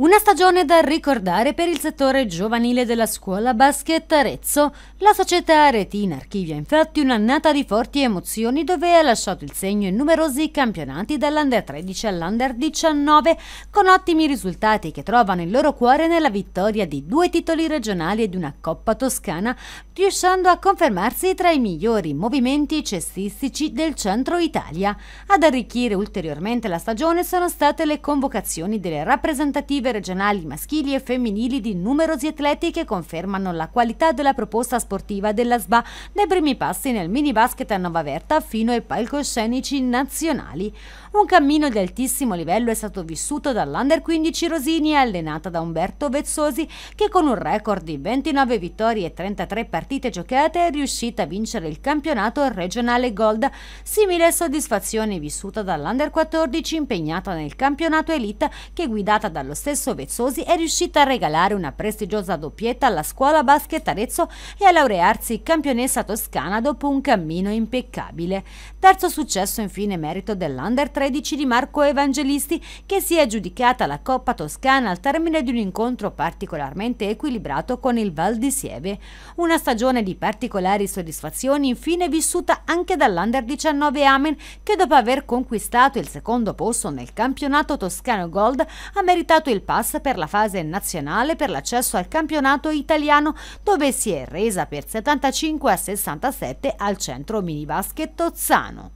Una stagione da ricordare per il settore giovanile della scuola basket Arezzo. La società aretina archivia infatti un'annata di forti emozioni dove ha lasciato il segno in numerosi campionati dall'Under 13 all'Under 19 con ottimi risultati che trovano il loro cuore nella vittoria di due titoli regionali ed una Coppa Toscana, riuscendo a confermarsi tra i migliori movimenti cestistici del centro Italia. Ad arricchire ulteriormente la stagione sono state le convocazioni delle rappresentative iniziative regionali maschili e femminili di numerosi atleti che confermano la qualità della proposta sportiva della SBA dai primi passi nel mini basket a Verta fino ai palcoscenici nazionali. Un cammino di altissimo livello è stato vissuto dall'Under 15 Rosini allenata da Umberto Vezzosi che con un record di 29 vittorie e 33 partite giocate è riuscita a vincere il campionato regionale Gold. Simile soddisfazione vissuta dall'Under 14 impegnata nel campionato Elite che guidata dallo stesso Celso Vezzosi è riuscita a regalare una prestigiosa doppietta alla scuola basket Arezzo e a laurearsi campionessa toscana dopo un cammino impeccabile. Terzo successo infine merito dell'Under 13 di Marco Evangelisti che si è giudicata la Coppa Toscana al termine di un incontro particolarmente equilibrato con il Val di Sieve. Una stagione di particolari soddisfazioni infine vissuta anche dall'Under 19 Amen che dopo aver conquistato il secondo posto nel campionato toscano Gold ha meritato il passa per la fase nazionale per l'accesso al campionato italiano dove si è resa per 75 a 67 al centro minibasket Tozzano.